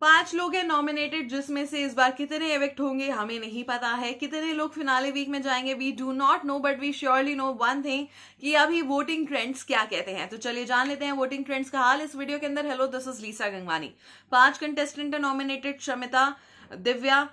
पांच लोग हैं नॉमिनेटेड जिसमें से इस बार कितने इवेक्ट होंगे हमें नहीं पता है कितने लोग फिनाले वीक में जाएंगे we do not know but we surely know one thing कि अभी वोटिंग ट्रेंड्स क्या कहते हैं तो चलिए जान लेते हैं वोटिंग ट्रेंड्स का हाल इस वीडियो के अंदर hello this is Lisa Gangwani पांच कंटेस्टेंट है नॉमिनेटेड शमिता दिव्या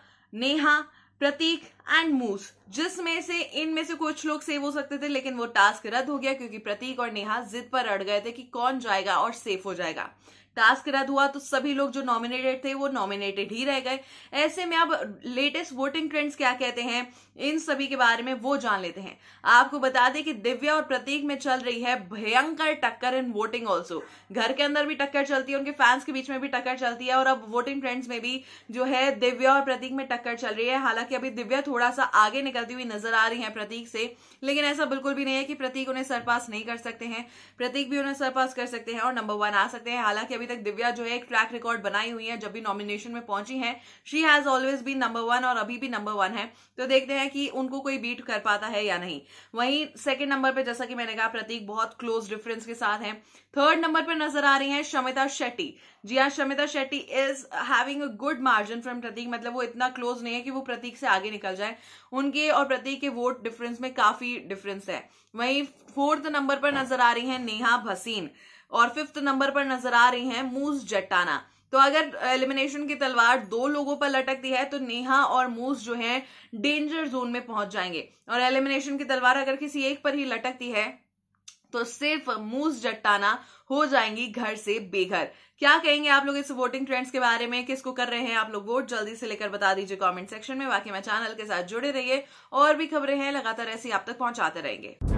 नेहा प्रतीक एंड मूस जिसमें से इनमें से कुछ लोग सेव हो सकते थे लेकिन वो टास्क रद्द हो गया क्योंकि प्रतीक और नेहा जिद पर अड़ गए थे कि कौन जाएगा और सेफ हो जाएगा टास्क रद्द हुआ तो सभी लोग जो नॉमिनेटेड थे वो नॉमिनेटेड ही रह गए ऐसे में अब लेटेस्ट वोटिंग ट्रेंड्स क्या कहते हैं इन सभी के बारे में वो जान लेते हैं आपको बता दें कि दिव्या और प्रतीक में चल रही है भयंकर टक्कर इन वोटिंग ऑल्सो घर के अंदर भी टक्कर चलती है उनके फैंस के बीच में भी टक्कर चलती है और अब वोटिंग ट्रेंड्स में भी जो है दिव्या और प्रतीक में टक्कर चल रही है हालांकि अभी दिव्या थोड़ी थोड़ा सा आगे निकलती हुई नजर आ रही हैं प्रतीक से लेकिन ऐसा बिल्कुल भी नहीं है कि प्रतीक उन्हें सरपास नहीं कर सकते हैं प्रतीक भी उन्हें सरपास कर सकते हैं और नंबर वन आ सकते हैं हालांकि अभी तक दिव्या जो है एक ट्रैक रिकॉर्ड बनाई हुई है जब भी नॉमिनेशन में पहुंची है she has always been number one और अभी भी नंबर वन है तो देखते हैं कि उनको कोई बीट कर पाता है या नहीं वहीं सेकेंड नंबर पर जैसा कि मैंने कहा प्रतीक बहुत क्लोज डिफरेंस के साथ है थर्ड नंबर पर नजर आ रही है शमिता शेट्टी जी हाँ Shamita Shetty is having a good margin from Pratik मतलब वो इतना क्लोज नहीं है कि वो प्रतीक से आगे निकल जाए है उनके और प्रतीक के वोट डिफरेंस में काफी डिफरेंस है वहीं फोर्थ नंबर पर नजर आ रही है नेहा भसीन और फिफ्थ नंबर पर नजर आ रही है मूस जट्टाना तो अगर एलिमिनेशन की तलवार दो लोगों पर लटकती है तो नेहा और मूस जो है डेंजर जोन में पहुंच जाएंगे और एलिमिनेशन की तलवार अगर किसी एक पर ही लटकती है तो सिर्फ मूस जट्टाना हो जाएंगी घर से बेघर क्या कहेंगे आप लोग इस वोटिंग ट्रेंड्स के बारे में किसको कर रहे हैं आप लोग वोट जल्दी से लेकर बता दीजिए कमेंट सेक्शन में बाकी मैं चैनल के साथ जुड़े रहिए और भी खबरें हैं लगातार ऐसी आप तक पहुंचाते रहेंगे